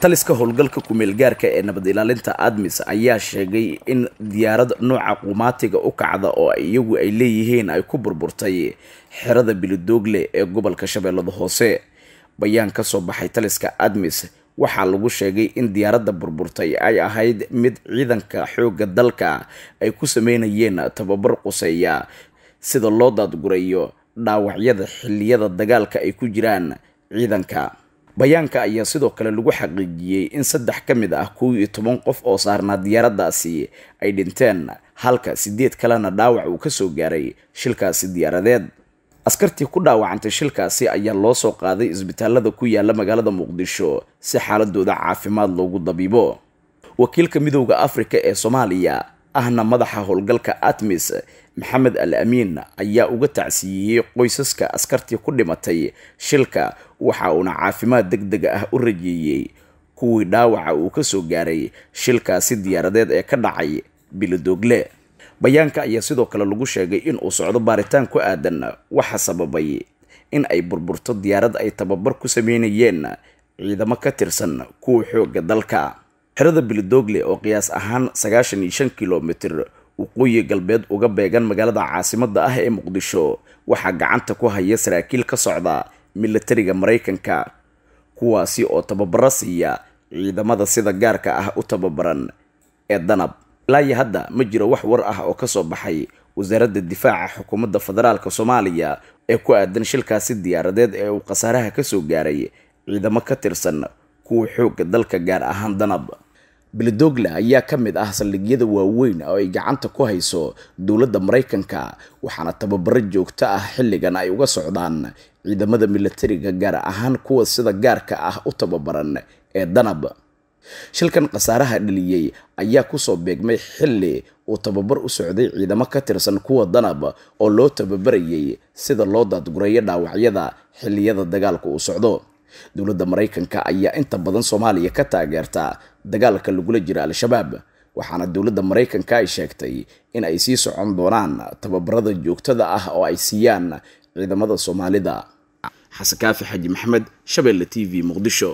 taliska howlgalka kumeelgaarka ah ee nabad ilaalinta admis ayaa sheegay in diyaarad nooca qumaatiga u kacda oo iyagu ay leeyihiin ay ku burburtay xerada bilidoogle ee gobolka shabeellada hoose bayaan ka soo baxay taliska admis waxaa lagu sheegay in diyaaradda burburtay ay ahayd mid ciidanka xoogga dalka ay ku sameynayeen tababar quseeya sida loo daadgurayo dhaawacyada xilliyada dagaalka ay ku jiraan ciidanka bayaanka ayaa sidoo kale lagu xaqiijiyey in saddex ka mid ah kow iyo toban qof oo saarnaa diyaaraddaasi ay dhinteen halka siddeed kalena dhaawac uu ka soo gaaray shilkaasi diyaaradeed askartii ku dhaawacantay shilkaasi ayaa loo soo qaaday isbitaalada ku yaalla magaalada muqdisho si xaaladooda caafimaad loogu dabiibo wakiilka midooda afrika ee soomaaliya ahna madaxa howlgalka atmis maxamed al amiin ayaa uga tacsiiyey qoysaska askartii ku dhimatay shilka waxa uuna caafimaad deg dega ah u rajeeyey kuwii dhaawaca uu ka soo gaaray shilkaasi diyaaradeed ee ka dhacay bilodoogle bayaanka ayaa sidoo kale lagu sheegay in uu socdo baaritaan ku aadan waxa sababay in ay burburto diyaarad ay tababar ku sameynayeen ciidamo ka tirsan kuwa xoogga dalka xerada bildogle oo qiyaas ahaan sagaashan iyo shan kilomitr waqooyi galbeed uga beegan magaalada caasimadda ah ee muqdisho waxaa gacanta ku haya saraakiil ka socda milatariga maraykanka kuwaasi oo tababaro siiya ciidamada sida gaarka ah u tababaran ee danab ilaa iyo hadda ma jiro wax war ah oo ka soo baxay wasaaradda difaaca xukuumadda federaalka soomaaliya ee ku aadan shilkaasi diyaaradeed ee uu khasaaraha ka soo gaaray ciidamo ka tirsan kuwa xoogga dalka gaar ahaan danab beledogla ayaa ka mid ah saldhigyada waaweyn oo ay gacanta ku hayso dowladda maraykanka waxaana tababaro joogto ah xilligan ay uga socdaan ciidamada milatariga gaar ahaan kuwa sida gaarka ah u tababaran ee danab shilkan khasaaraha dhaliyey ayaa kusoo beegmay xilli uu tababar u socday ciidamo ka tirsan kuwa danab oo loo tababarayay sida loo daadgurayo dhaawacyada xilliyada dagaalka uu socdo dowladda maraykanka ayaa inta badan soomaaliya ka taageerta dagaalka lagula jira al-shabaab waxaana dowladda maraykanka ay sheegtay in ay sii socon doonaan tababarada joogtada ah oo ay siiyaan ciidamada soomaalida xasan kaafi xaaji maxamed shabeelle t v muqdisho